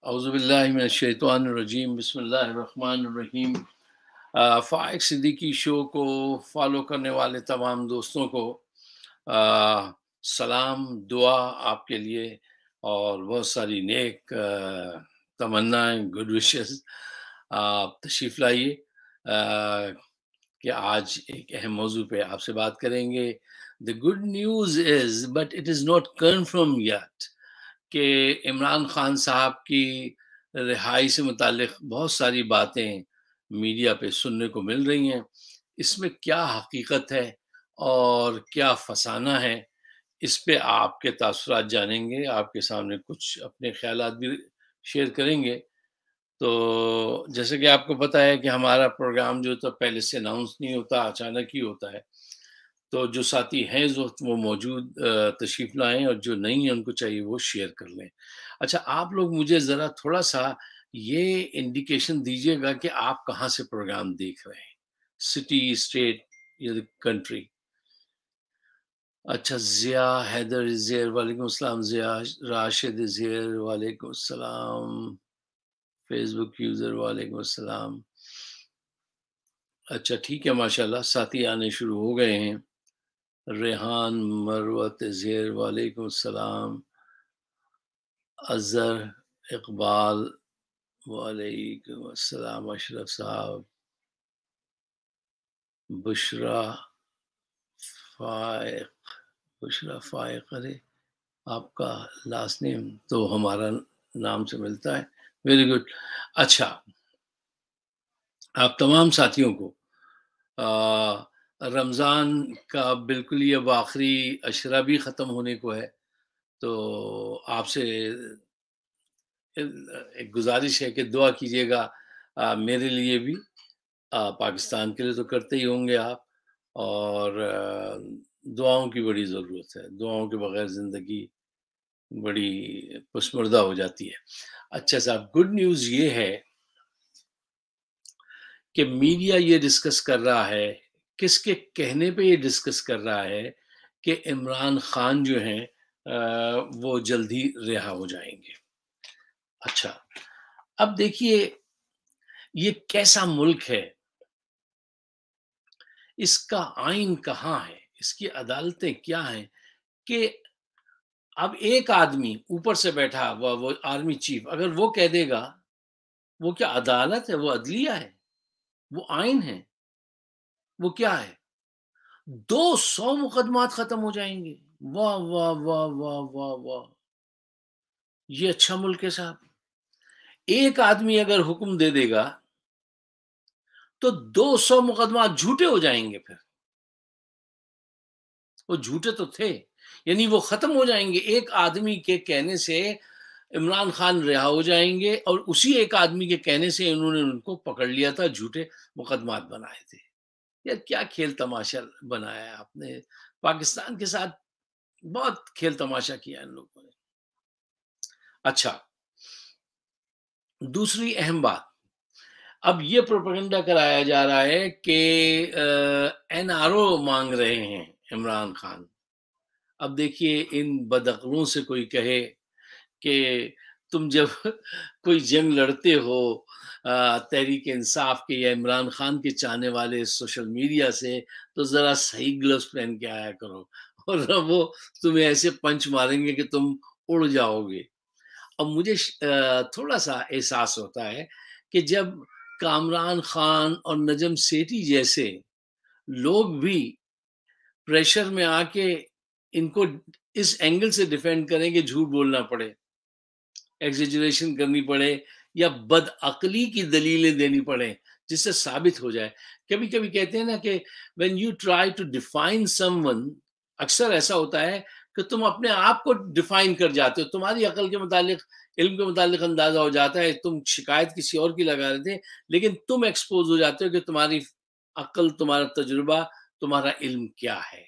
अज़बिल्लिनशैतवानरजीम बसमीम फ़ाइक सिद्दीकी शो को फॉलो करने वाले तमाम दोस्तों को आ, uh, सलाम दुआ आपके लिए और बहुत सारी नेक uh, तमन्नाएं गुड विशेष आप तशरीफ़ लाइए uh, कि आज एक अहम मौजू पे आपसे बात करेंगे the good news is but it is not confirm yet कि इमरान खान साहब की रिहाई से मुतक बहुत सारी बातें मीडिया पे सुनने को मिल रही हैं इसमें क्या हकीकत है और क्या फसाना है इस पे आपके तसर जानेंगे आपके सामने कुछ अपने ख्याल भी शेयर करेंगे तो जैसे कि आपको पता है कि हमारा प्रोग्राम जो तो पहले से अनाउंस नहीं होता अचानक ही होता है तो जो साथी हैं इस वक्त वो मौजूद तशरीफ लाएं और जो नहीं है उनको चाहिए वो शेयर कर लें अच्छा आप लोग मुझे ज़रा थोड़ा सा ये इंडिकेशन दीजिएगा कि आप कहाँ से प्रोग्राम देख रहे हैं सिटी स्टेट या कंट्री अच्छा ज़िया हैदर ज़ेर वालेकुम अस्सलाम ज़िया राशिद ज़ेर वालेकुम अस्सलाम फेसबुक यूज़र वालेकुम अस्सलाम अच्छा ठीक है माशाल्लाह साथी आने शुरू हो गए हैं रेहान मरवत तज़ीर वालेकुम सलाम इकबाल वालेकुम अस्सलाम अशरफ साहब बुशरा फायक बुशरा फायक अरे आपका लास्ट नेम तो हमारा नाम से मिलता है वेरी गुड अच्छा आप तमाम साथियों को आ, रमज़ान का बिल्कुल ये आखिरी अशरा भी ख़त्म होने को है तो आपसे एक गुजारिश है कि दुआ कीजिएगा मेरे लिए भी आ, पाकिस्तान के लिए तो करते ही होंगे आप और दुआओं की बड़ी ज़रूरत है दुआओं के बगैर ज़िंदगी बड़ी पसमर्दा हो जाती है अच्छा साहब गुड न्यूज़ ये है कि मीडिया ये डिस्कस कर रहा है किसके कहने पे ये डिस्कस कर रहा है कि इमरान खान जो हैं वो जल्दी रिहा हो जाएंगे अच्छा अब देखिए ये कैसा मुल्क है इसका आइन कहाँ है इसकी अदालतें क्या हैं कि अब एक आदमी ऊपर से बैठा वो वो आर्मी चीफ अगर वो कह देगा वो क्या अदालत है वो अदलिया है वो आइन है वो क्या है दो सौ मुकदमात खत्म हो जाएंगे वाह वाह वाह वाह वाह वाह ये अच्छा मुल्क है साहब एक आदमी अगर हुक्म दे देगा तो दो सौ मुकदमा झूठे हो जाएंगे फिर वो झूठे तो थे यानी वो खत्म हो जाएंगे एक आदमी के कहने से इमरान खान रिहा हो जाएंगे और उसी एक आदमी के कहने से इन्होंने उनको पकड़ लिया था झूठे मुकदमात बनाए थे यार क्या खेल तमाशा बनाया है आपने पाकिस्तान के साथ बहुत खेल तमाशा किया इन लोगों ने अच्छा दूसरी अहम बात अब ये प्रोपोगंडा कराया जा रहा है कि एनआरओ मांग रहे हैं इमरान खान अब देखिए इन बदखलों से कोई कहे कि तुम जब कोई जंग लड़ते हो तहरीक इंसाफ के या इमरान खान के चाहने वाले सोशल मीडिया से तो ज़रा सही ग्लव्स पहन के आया करो और वो तुम्हें ऐसे पंच मारेंगे कि तुम उड़ जाओगे अब मुझे थोड़ा सा एहसास होता है कि जब कामरान खान और नजम सेठी जैसे लोग भी प्रेशर में आके इनको इस एंगल से डिफेंड करें कि झूठ बोलना पड़े एग्जेजरेशन करनी पड़े या बदअकली की दलीलें देनी पड़े जिससे साबित हो जाए कभी कभी कहते हैं ना कि when you try to define someone अक्सर ऐसा होता है कि तुम अपने आप को डिफाइन कर जाते हो तुम्हारी अकल के मुतालिक इल्म के मुतालिक अंदाजा हो जाता है तुम शिकायत किसी और की लगा रहे थे लेकिन तुम एक्सपोज हो जाते हो कि तुम्हारी अकल तुम्हारा तजुर्बा तुम्हारा इल्म क्या है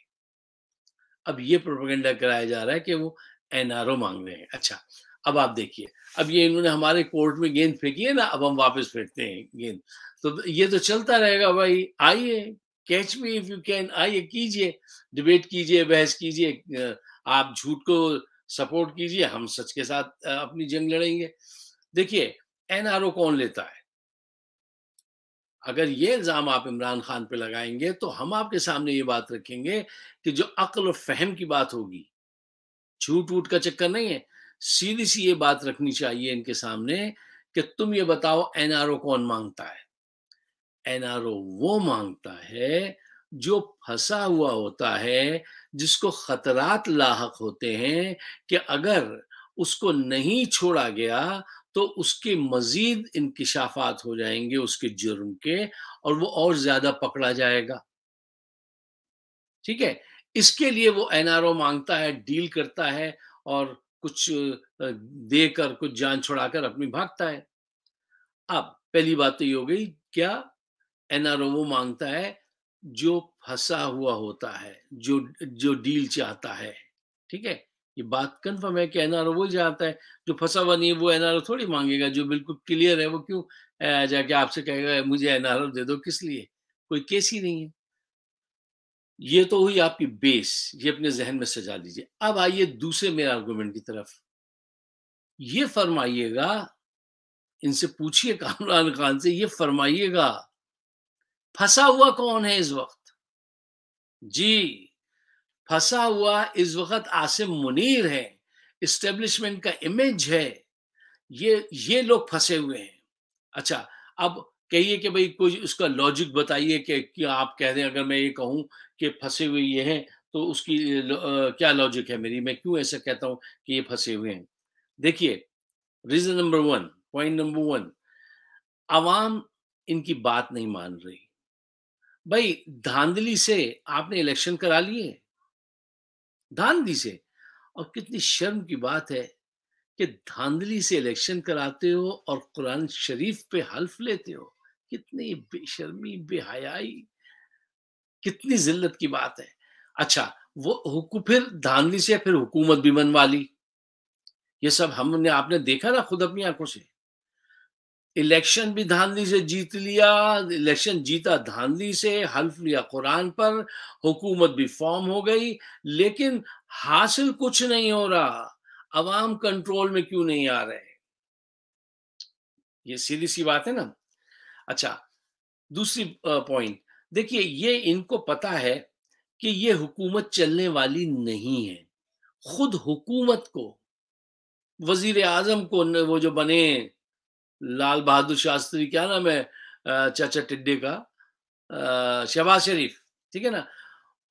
अब ये प्रोपोगेंडा कराया जा रहा है कि वो एनआरओ मांग रहे हैं अच्छा अब आप देखिए अब ये इन्होंने हमारे कोर्ट में गेंद फेंकी है ना अब हम वापस फेंकते हैं गेंद तो ये तो चलता रहेगा भाई आइए catch me if you can आइए कीजिए डिबेट कीजिए बहस कीजिए आप झूठ को सपोर्ट कीजिए हम सच के साथ अपनी जंग लड़ेंगे देखिए एनआरओ कौन लेता है अगर ये इल्ज़ाम आप इमरान खान पे लगाएंगे तो हम आपके सामने ये बात रखेंगे कि जो अक्ल और फहम की बात होगी झूठ वूट का चक्कर नहीं है सीधी सी ये बात रखनी चाहिए इनके सामने कि तुम ये बताओ एनआरओ कौन मांगता है एनआरओ वो मांगता है जो फंसा हुआ होता है जिसको खतरात लाक होते हैं कि अगर उसको नहीं छोड़ा गया तो उसके मजीद इंकशाफात हो जाएंगे उसके जुर्म के और वो और ज्यादा पकड़ा जाएगा ठीक है इसके लिए वो एनआरओ मांगता है डील करता है और कुछ देकर कुछ जान छुड़ाकर अपनी भागता है अब पहली बात तो ये हो गई क्या एनआरओ वो मांगता है जो फंसा हुआ होता है जो जो डील चाहता है ठीक है ये बात कंफर्म है कि एनआरओ वो चाहता है जो फंसा हुआ नहीं है वो एनआरओ थोड़ी मांगेगा जो बिल्कुल क्लियर है वो क्यों जाके आपसे कहेगा मुझे एनआरओ दे दो किस लिए कोई केस ही नहीं है ये तो हुई आपकी बेस ये अपने जहन में सजा लीजिए अब आइए दूसरे मेरे आर्गूमेंट की तरफ ये फरमाइएगा इनसे पूछिए कामरान खान से ये फरमाइएगा फंसा हुआ कौन है इस वक्त जी फंसा हुआ इस वक्त आसिम मुनीर है इस्टेब्लिशमेंट का इमेज है ये ये लोग फंसे हुए हैं अच्छा अब कहिए कि भाई कोई उसका लॉजिक बताइए कि, क्या आप कह दें अगर मैं ये कहूँ कि फंसे हुए ये हैं तो उसकी आ, क्या लॉजिक है मेरी मैं क्यों ऐसा कहता हूँ कि ये फंसे हुए हैं देखिए reason number one point number one आवाम इनकी बात नहीं मान रही भाई धांधली से आपने इलेक्शन करा लिए धांधली से और कितनी शर्म की बात है कि धांधली से इलेक्शन कराते हो और कुरान शरीफ पे हल्फ लेते हो कितनी बेशर्मी बेहयाई कितनी जिल्लत की बात है अच्छा वो फिर धांधली से फिर हुकूमत भी मनवा ली ये सब हमने आपने देखा ना खुद अपनी आंखों से इलेक्शन भी धांधली से जीत लिया इलेक्शन जीता धांधली से हल्फ लिया कुरान पर हुकूमत भी फॉर्म हो गई लेकिन हासिल कुछ नहीं हो रहा अवाम कंट्रोल में क्यों नहीं आ रहे ये सीधी सी बात है ना अच्छा दूसरी पॉइंट देखिए ये इनको पता है कि ये हुकूमत चलने वाली नहीं है खुद हुकूमत को वजीर आजम को वो जो बने लाल बहादुर शास्त्री क्या नाम है चाचा टिड्डे का शहबाज शरीफ ठीक है ना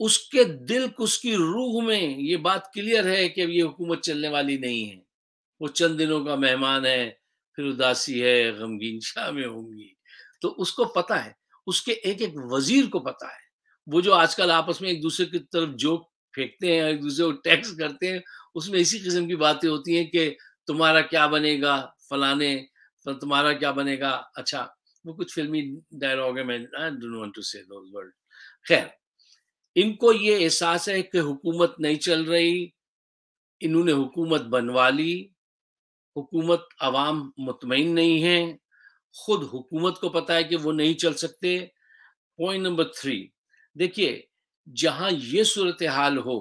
उसके दिल उसकी रूह में ये बात क्लियर है कि ये हुकूमत चलने वाली नहीं है वो चंद दिनों का मेहमान है फिर उदासी है गमगीन शामें होंगी तो उसको पता है उसके एक एक वजीर को पता है वो जो आजकल आपस में एक दूसरे की तरफ जोक फेंकते हैं एक दूसरे को टैक्स करते हैं उसमें इसी किस्म की बातें होती हैं कि तुम्हारा क्या बनेगा फलाने तुम्हारा क्या बनेगा अच्छा वो कुछ फिल्मी डायलॉग है मैं डोंट वांट टू से दोस वर्ड खैर इनको ये एहसास है कि हुकूमत नहीं चल रही इन्होंने हुकूमत बनवा ली हुकूमत आवाम मुतमिन नहीं है खुद हुकूमत को पता है कि वो नहीं चल सकते पॉइंट नंबर थ्री देखिए जहां ये सूरत हाल हो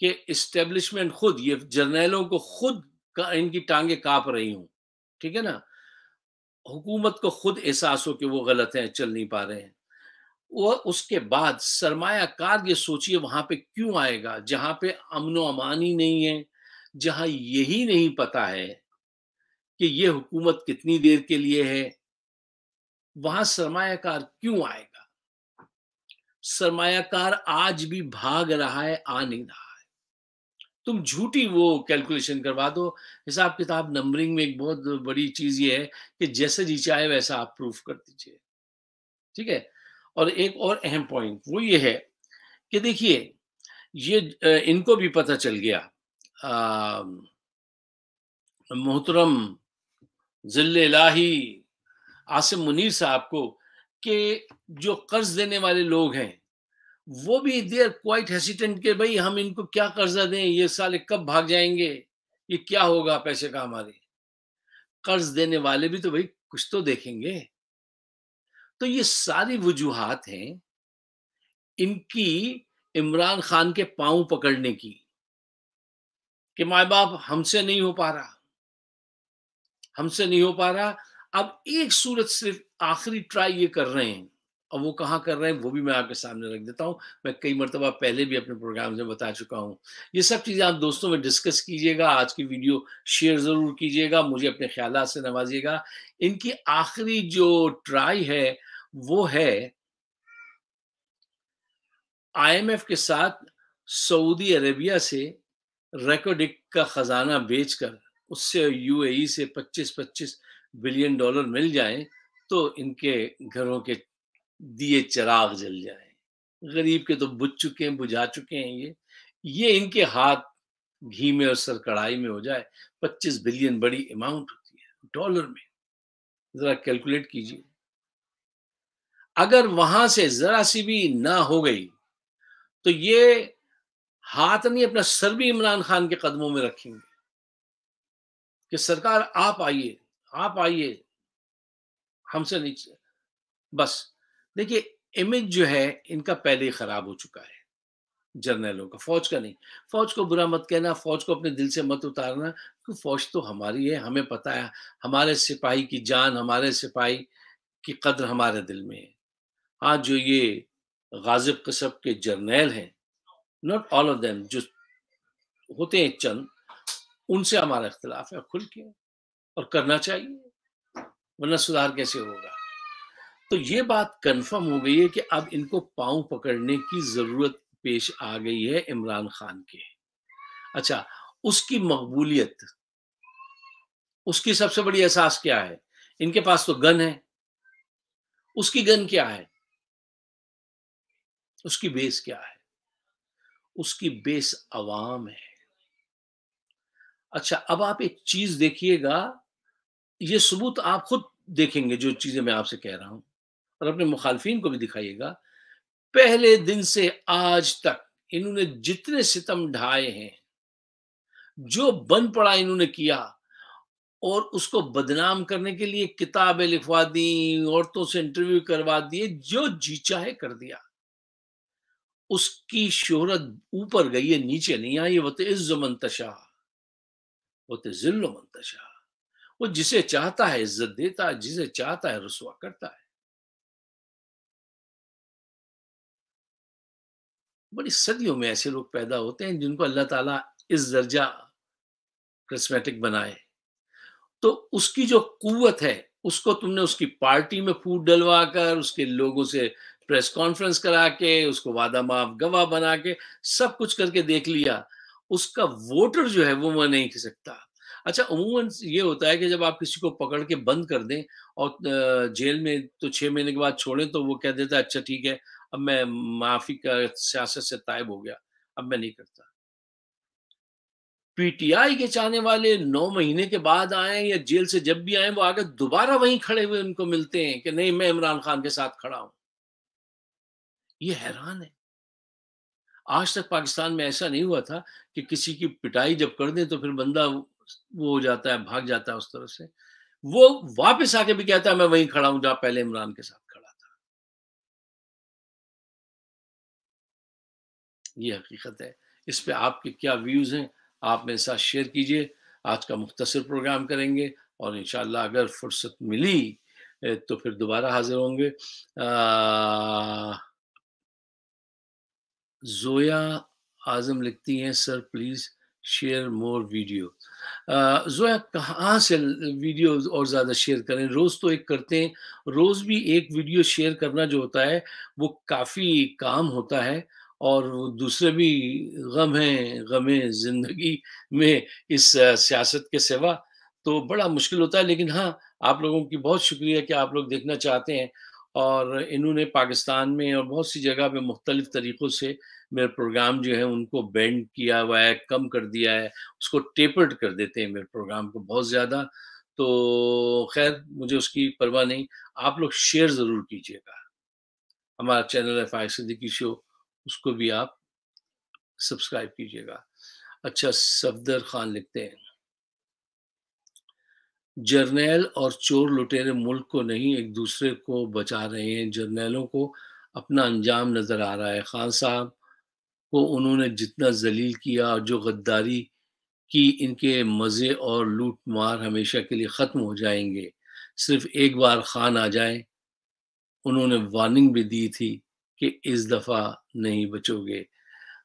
कि इस्टेब्लिशमेंट खुद ये जर्नैलों को खुद का इनकी टांगे कांप रही हूं ठीक है ना हुकूमत को खुद एहसास हो कि वो गलत हैं चल नहीं पा रहे हैं वो उसके बाद सरमायाकार ये सोचिए वहां पे क्यों आएगा जहां पे अमनो अमान ही नहीं है जहां यही नहीं पता है कि ये हुकूमत कितनी देर के लिए है वहां सरमायाकार क्यों आएगा सरमायाकार आज भी भाग रहा है आ नहीं रहा है तुम झूठी वो कैलकुलेशन करवा दो हिसाब किताब नंबरिंग में एक बहुत बड़ी चीज ये है कि जैसे जी चाहे वैसा आप प्रूफ कर दीजिए ठीक है और एक और अहम पॉइंट वो ये है कि देखिए ये इनको भी पता चल गया मोहतरम जिले लाही आसिम मुनीर साहब को कि जो कर्ज देने वाले लोग हैं वो भी देर क्वाइट हेसिटेंट के भाई हम इनको क्या कर्जा दें ये साले कब भाग जाएंगे ये क्या होगा पैसे का हमारे कर्ज देने वाले भी तो भाई कुछ तो देखेंगे तो ये सारी वजूहत हैं इनकी इमरान खान के पांव पकड़ने की कि माए बाप हमसे नहीं हो पा रहा हमसे नहीं हो पा रहा अब एक सूरत सिर्फ आखिरी ट्राई ये कर रहे हैं और वो कहाँ कर रहे हैं वो भी मैं आपके सामने रख देता हूँ मैं कई मरतबा पहले भी अपने प्रोग्राम में बता चुका हूँ ये सब चीज़ें आप दोस्तों में डिस्कस कीजिएगा आज की वीडियो शेयर ज़रूर कीजिएगा मुझे अपने ख्याल से नवाजिएगा इनकी आखिरी जो ट्राई है वो है आईएमएफ के साथ सऊदी अरेबिया से रेकोडिक का ख़जाना बेचकर उससे यूएई e से 25-25 बिलियन डॉलर मिल जाए तो इनके घरों के दिए चिराग जल जाए गरीब के तो बुझ चुके हैं बुझा चुके हैं ये ये इनके हाथ घी में और सर कढ़ाई में हो जाए 25 बिलियन बड़ी अमाउंट होती है डॉलर में जरा कैलकुलेट कीजिए अगर वहां से जरा सी भी ना हो गई तो ये हाथ नहीं अपना सर भी इमरान खान के कदमों में रखेंगे कि सरकार आप आइए आप आइए हमसे नीचे बस देखिए इमेज जो है इनका पहले ही खराब हो चुका है जर्नलों का फौज का नहीं फौज को बुरा मत कहना फौज को अपने दिल से मत उतारना क्योंकि फौज तो हमारी है हमें पता है हमारे सिपाही की जान हमारे सिपाही की कदर हमारे दिल में है आज जो ये गाजिब कस्ब के जर्नेल हैं नॉट ऑल ऑफ देम जो होते हैं चंद उनसे हमारा इख्तलाफ है खुल के और करना चाहिए वरना सुधार कैसे होगा तो ये बात कंफर्म हो गई है कि अब इनको पांव पकड़ने की जरूरत पेश आ गई है इमरान खान के अच्छा उसकी मकबूलियत उसकी सबसे बड़ी एहसास क्या है इनके पास तो गन है उसकी गन क्या है उसकी बेस क्या है उसकी बेस आवाम है अच्छा अब आप एक चीज देखिएगा ये सबूत आप खुद देखेंगे जो चीजें मैं आपसे कह रहा हूं और अपने मुखालफिन को भी दिखाइएगा पहले दिन से आज तक इन्होंने जितने सितम ढाए हैं जो बन पड़ा इन्होंने किया और उसको बदनाम करने के लिए किताबें लिखवा दी औरतों से इंटरव्यू करवा दिए जो जी चाहे कर दिया उसकी शोहरत ऊपर गई है नीचे नहीं आई ये वत इस जमन तशाह जिल्लो मंतशा वो जिसे चाहता है इज्जत देता है जिसे चाहता है रसुआ करता है बड़ी सदियों में ऐसे लोग पैदा होते हैं जिनको अल्लाह ताला इस दर्जा क्रिस्मेटिक बनाए तो उसकी जो कुवत है उसको तुमने उसकी पार्टी में फूट डलवा कर उसके लोगों से प्रेस कॉन्फ्रेंस करा के उसको वादा माफ गवाह बना के सब कुछ करके देख लिया उसका वोटर जो है वो वह नहीं कह सकता अच्छा अमूमन ये होता है कि जब आप किसी को पकड़ के बंद कर दें और जेल में तो छह महीने के बाद छोड़ें तो वो कह देता है अच्छा ठीक है अब मैं माफी का सियासत से तायब हो गया अब मैं नहीं करता पीटीआई के चाहने वाले नौ महीने के बाद आए या जेल से जब भी आए वो आगे दोबारा वहीं खड़े हुए उनको मिलते हैं कि नहीं मैं इमरान खान के साथ खड़ा हूं ये हैरान है आज तक पाकिस्तान में ऐसा नहीं हुआ था कि किसी की पिटाई जब कर दें तो फिर बंदा वो हो जाता है भाग जाता है उस तरह से वो वापस आके भी कहता है मैं वहीं खड़ा हूं जहां पहले इमरान के साथ खड़ा था ये हकीकत है इस पे आपके क्या व्यूज हैं आप मेरे साथ शेयर कीजिए आज का मुख्तसर प्रोग्राम करेंगे और इंशाल्लाह अगर फुर्सत मिली तो फिर दोबारा हाजिर होंगे आ... जोया आजम लिखती हैं sir please share more video Zoya कहाँ से वीडियो और ज़्यादा शेयर करें रोज़ तो एक करते हैं रोज़ भी एक वीडियो शेयर करना जो होता है वो काफ़ी काम होता है और दूसरे भी गम हैं गमे ज़िंदगी में इस सियासत के सिवा तो बड़ा मुश्किल होता है लेकिन हाँ आप लोगों की बहुत शुक्रिया कि आप लोग देखना चाहते हैं और इन्होंने पाकिस्तान में और बहुत सी जगह पे मुख्तलिफ तरीक़ों से मेरे प्रोग्राम जो है उनको बैंड किया हुआ है कम कर दिया है उसको टेपर्ड कर देते हैं मेरे प्रोग्राम को बहुत ज़्यादा तो खैर मुझे उसकी परवाह नहीं आप लोग शेयर ज़रूर कीजिएगा हमारा चैनल है फाय सिद्दीकी शो उसको भी आप सब्सक्राइब कीजिएगा अच्छा सफदर खान लिखते हैं जर्नेल और चोर लुटेरे मुल्क को नहीं एक दूसरे को बचा रहे हैं जर्नेलों को अपना अंजाम नज़र आ रहा है खान साहब को उन्होंने जितना जलील किया और जो गद्दारी की इनके मज़े और लूट मार हमेशा के लिए ख़त्म हो जाएंगे सिर्फ एक बार खान आ जाए उन्होंने वार्निंग भी दी थी कि इस दफ़ा नहीं बचोगे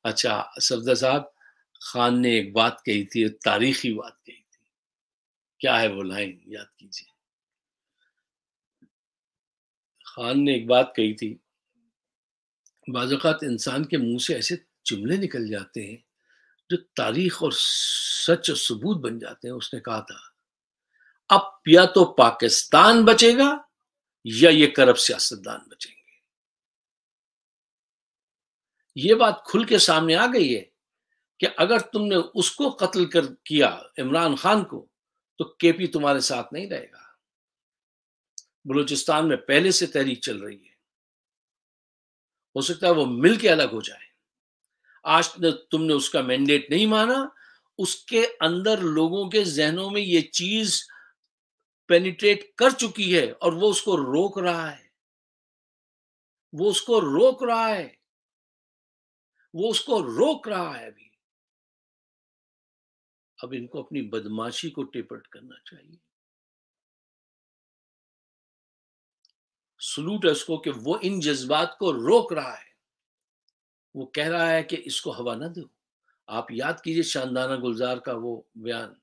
अच्छा सफदर साहब खान ने एक बात कही थी तारीखी बात कही क्या है वो लाइन याद कीजिए खान ने एक बात कही थी बाज़ात इंसान के मुंह से ऐसे जुमले निकल जाते हैं जो तारीख और सच और सबूत बन जाते हैं उसने कहा था अब या तो पाकिस्तान बचेगा या ये करप सियासतदान बचेंगे ये बात खुल के सामने आ गई है कि अगर तुमने उसको कत्ल कर किया इमरान खान को तो केपी तुम्हारे साथ नहीं रहेगा बलूचिस्तान में पहले से तहरीक चल रही है हो सकता है वो मिल के अलग हो जाए आज तुमने उसका मैंडेट नहीं माना उसके अंदर लोगों के जहनों में ये चीज पेनिट्रेट कर चुकी है और वो उसको रोक रहा है वो उसको रोक रहा है वो उसको रोक रहा है अभी अब इनको अपनी बदमाशी को टेपर्ट करना चाहिए सलूट है उसको कि वो इन जज्बात को रोक रहा है वो कह रहा है कि इसको हवा ना दो आप याद कीजिए शानदाना गुलजार का वो बयान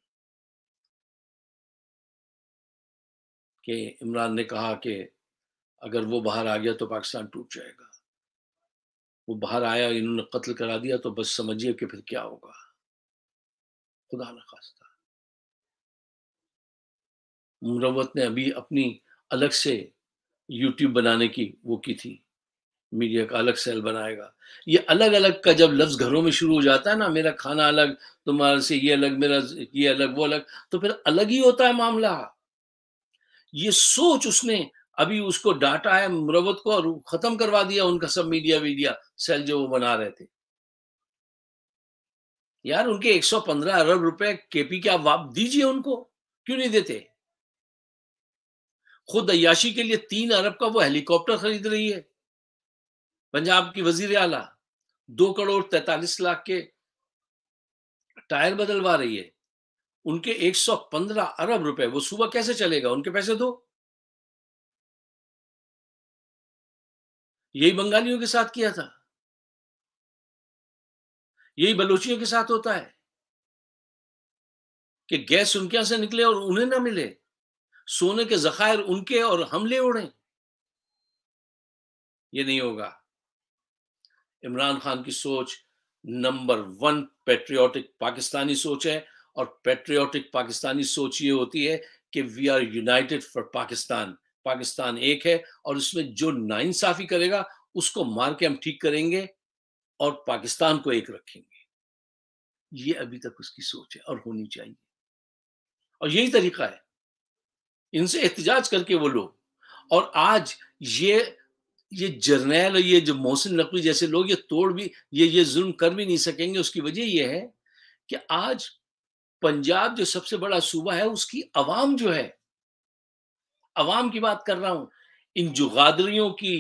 कि इमरान ने कहा कि अगर वो बाहर आ गया तो पाकिस्तान टूट जाएगा वो बाहर आया इन्होंने कत्ल करा दिया तो बस समझिए कि फिर क्या होगा खुदा न खास्ता मुरवत ने अभी अपनी अलग से यूट्यूब बनाने की वो की थी मीडिया का अलग सेल बनाएगा ये अलग अलग का जब लफ्ज घरों में शुरू हो जाता है ना मेरा खाना अलग तुम्हारे से ये अलग मेरा ये अलग वो अलग तो फिर अलग ही होता है मामला ये सोच उसने अभी उसको डाटा है मुरवत को और खत्म करवा दिया उनका सब मीडिया वीडिया सेल जो वो बना रहे थे यार उनके 115 अरब रुपए केपी के आप दीजिए उनको क्यों नहीं देते खुद अयाशी के लिए तीन अरब का वो हेलीकॉप्टर खरीद रही है पंजाब की वजीर आला दो करोड़ तैतालीस लाख के टायर बदलवा रही है उनके 115 अरब रुपए वो सुबह कैसे चलेगा उनके पैसे दो यही बंगालियों के साथ किया था यही बलोचियों के साथ होता है कि गैस उनके यहां से निकले और उन्हें ना मिले सोने के जखायर उनके और हमले उड़े ये नहीं होगा इमरान खान की सोच नंबर वन पेट्रियोटिक पाकिस्तानी सोच है और पेट्रियोटिक पाकिस्तानी सोच ये होती है कि we are united for Pakistan Pakistan एक है और इसमें जो नाइंसाफी करेगा उसको मार के हम ठीक करेंगे और पाकिस्तान को एक रखेंगे ये अभी तक उसकी सोच है और होनी चाहिए और यही तरीका है इनसे एहतजाज करके वो लोग और आज ये ये जर्नैल और ये जो मोहसिन नकवी जैसे लोग ये तोड़ भी ये ये जुल्म कर भी नहीं सकेंगे उसकी वजह यह है कि आज पंजाब जो सबसे बड़ा सूबा है उसकी आवाम जो है आवाम की बात कर रहा हूं इन जुगादरियों की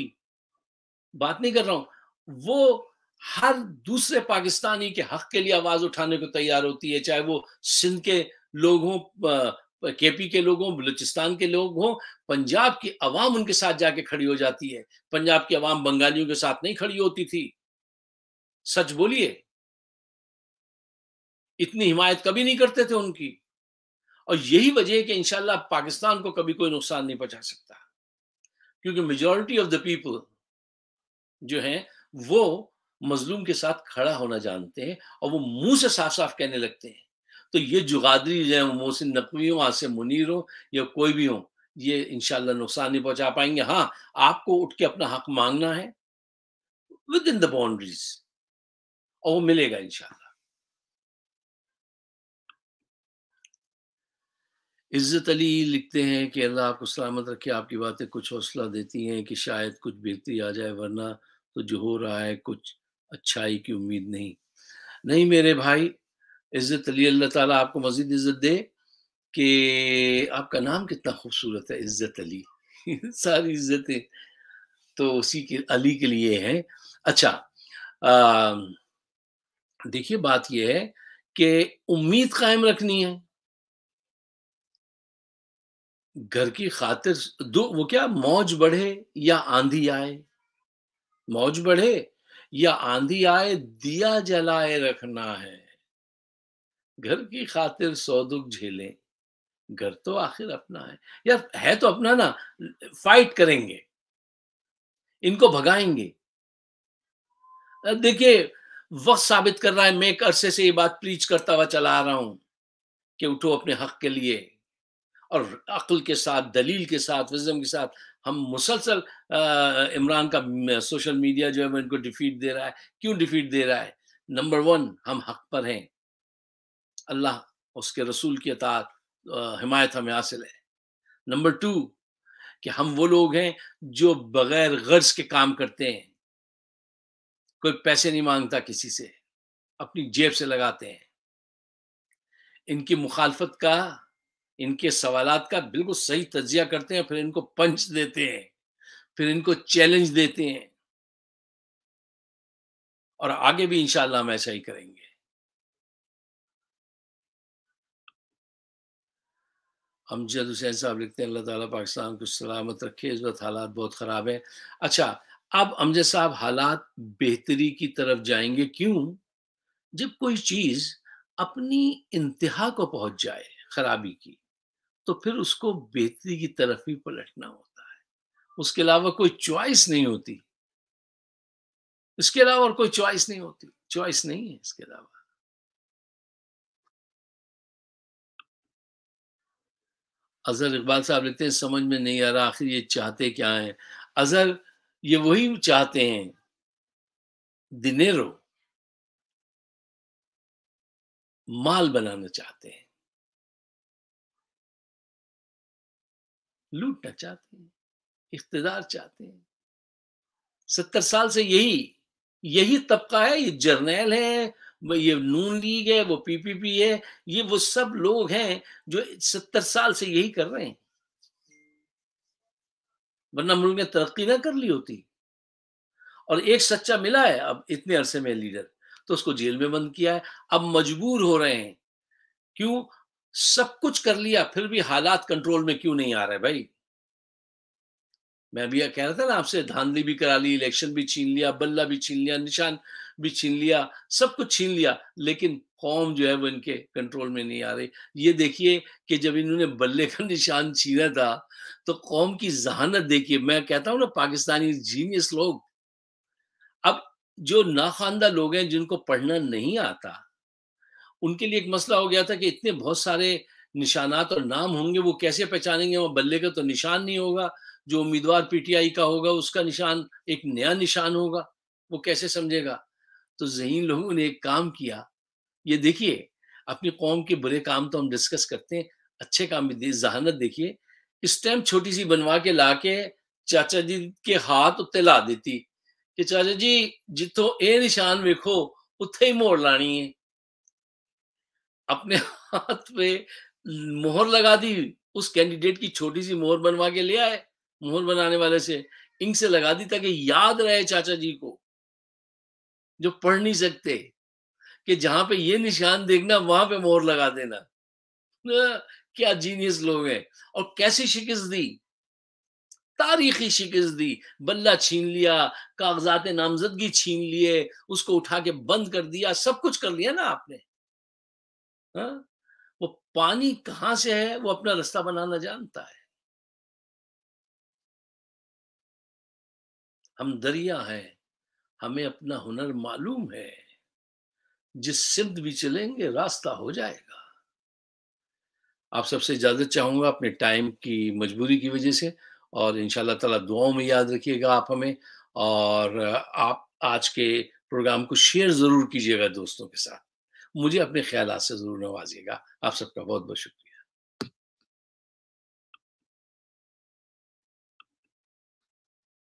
बात नहीं कर रहा हूं वो हर दूसरे पाकिस्तानी के हक के लिए आवाज उठाने को तैयार होती है चाहे वो सिंध के लोग हों केपी के लोग हों बलुचिस्तान के लोग हों पंजाब की आवाम उनके साथ जाके खड़ी हो जाती है पंजाब की आवाम बंगालियों के साथ नहीं खड़ी होती थी सच बोलिए इतनी हिमायत कभी नहीं करते थे उनकी और यही वजह है कि इंशाला पाकिस्तान को कभी कोई नुकसान नहीं पहुंचा सकता क्योंकि मेजोरिटी ऑफ द पीपल जो है वो मजलूम के साथ खड़ा होना जानते हैं और वो मुंह से साफ साफ कहने लगते हैं तो ये जुगादरी जो है मोहसिन नकवी हो आसिम मुनीर हो या कोई भी हो ये इनशाला नुकसान नहीं पहुंचा पाएंगे हाँ आपको उठ के अपना हक मांगना है विद इन द बाउंड्रीज और वो मिलेगा इनशाला इज़्ज़त अली लिखते हैं कि अल्लाह आपको सलामत रखे आपकी बातें कुछ हौसला देती हैं कि शायद कुछ बेहतरी आ जाए वरना तो जो हो रहा है कुछ अच्छाई की उम्मीद नहीं नहीं मेरे भाई इज्जत अली अल्लाह ताला आपको मजीद इज्जत दे कि आपका नाम कितना खूबसूरत है इज्जत अली सारी इज्जतें तो उसी के अली के लिए है अच्छा देखिए बात यह है कि उम्मीद कायम रखनी है घर की खातिर दो वो क्या मौज बढ़े या आंधी आए मौज बढ़े या आंधी आए दिया जलाए रखना है घर की खातिर सौ दुख झेले घर तो आखिर अपना है यार है तो अपना ना फाइट करेंगे इनको भगाएंगे देखिए वक्त साबित कर रहा है मैं एक अरसे से ये बात प्रीच करता हुआ चला आ रहा हूं कि उठो अपने हक के लिए और अक्ल के साथ दलील के साथ विजम के साथ हम मुसलसल इमरान का सोशल मीडिया जो है इनको डिफीट दे रहा है क्यों डिफीट दे रहा है नंबर वन हम हक पर हैं अल्लाह उसके रसूल की अतात हिमायत हमें हासिल है नंबर टू कि हम वो लोग हैं जो बगैर गर्ज के काम करते हैं कोई पैसे नहीं मांगता किसी से अपनी जेब से लगाते हैं इनकी मुखालफत का इनके सवालात का बिल्कुल सही तजिया करते हैं फिर इनको पंच देते हैं फिर इनको चैलेंज देते हैं और आगे भी इंशाल्लाह हम ऐसा ही करेंगे अमजद हुसैन साहब लिखते हैं अल्लाह ताला पाकिस्तान को सलामत रखे इस वक्त हालात बहुत ख़राब है अच्छा अब अमजद साहब हालात बेहतरी की तरफ जाएंगे क्यों जब कोई चीज़ अपनी इंतहा को पहुंच जाए खराबी की तो फिर उसको बेहतरी की तरफ ही पलटना होता है उसके अलावा कोई चॉइस नहीं होती इसके अलावा और कोई चॉइस नहीं होती चॉइस नहीं है इसके अलावा अजहर इकबाल साहब लेते हैं समझ में नहीं आ रहा आखिर ये चाहते क्या हैं अजहर ये वही चाहते हैं दिनेरो माल बनाना चाहते हैं लूटना चाहते हैं इकतदार चाहते हैं सत्तर साल से यही यही तबका है ये जर्नैल है ये नून लीग है वो पीपीपी है ये वो सब लोग हैं जो सत्तर साल से यही कर रहे हैं वरना मुल्क ने तरक्की ना कर ली होती और एक सच्चा मिला है अब इतने अरसे में लीडर तो उसको जेल में बंद किया है अब मजबूर हो रहे हैं क्यों सब कुछ कर लिया फिर भी हालात कंट्रोल में क्यों नहीं आ रहे भाई मैं भी कह रहा था ना आपसे धांधली भी करा ली इलेक्शन भी छीन लिया बल्ला भी छीन लिया निशान भी छीन लिया सब कुछ छीन लिया लेकिन कौम जो है वो इनके कंट्रोल में नहीं आ रही ये देखिए कि जब इन्होंने बल्ले का निशान छीना था तो कौम की जहानत देखिए मैं कहता हूं ना पाकिस्तानी जीनियस लोग अब जो नाखानदा लोग हैं जिनको पढ़ना नहीं आता उनके लिए एक मसला हो गया था कि इतने बहुत सारे निशानात और नाम होंगे वो कैसे पहचानेंगे वहाँ बल्ले का तो निशान नहीं होगा जो उम्मीदवार पीटीआई का होगा उसका निशान एक नया निशान होगा वो कैसे समझेगा तो जहीन लोगों ने एक काम किया ये देखिए अपनी कौम के बुरे काम तो हम डिस्कस करते हैं अच्छे काम भी जहानत देखिए स्टैम्प छोटी सी बनवा के ला के चाचा जी के हाथ उत्ते ला देती कि चाचा जी जितों ए निशान वेखो उत्थे ही मोड़ लानी है अपने हाथ पे मोहर लगा दी उस कैंडिडेट की छोटी सी मोहर बनवा के ले आए मोहर बनाने वाले से इंक से लगा दी ताकि याद रहे चाचा जी को जो पढ़ नहीं सकते कि जहां पे ये निशान देखना वहां पे मोहर लगा देना क्या जीनियस लोग हैं और कैसी शिकस्त दी तारीखी शिकस्त दी बल्ला छीन लिया कागजात नामजदगी छीन लिए उसको उठा के बंद कर दिया सब कुछ कर लिया ना आपने हा? वो पानी कहां से है वो अपना रास्ता बनाना जानता है हम दरिया हैं हमें अपना हुनर मालूम है जिस सिद्ध भी चलेंगे रास्ता हो जाएगा आप सबसे इजाजत चाहूंगा अपने टाइम की मजबूरी की वजह से और इन ताला दुआओं में याद रखिएगा आप हमें और आप आज के प्रोग्राम को शेयर जरूर कीजिएगा दोस्तों के साथ मुझे अपने ख्याल से ज़रूर नवाजिएगा आप सबका बहुत बहुत शुक्रिया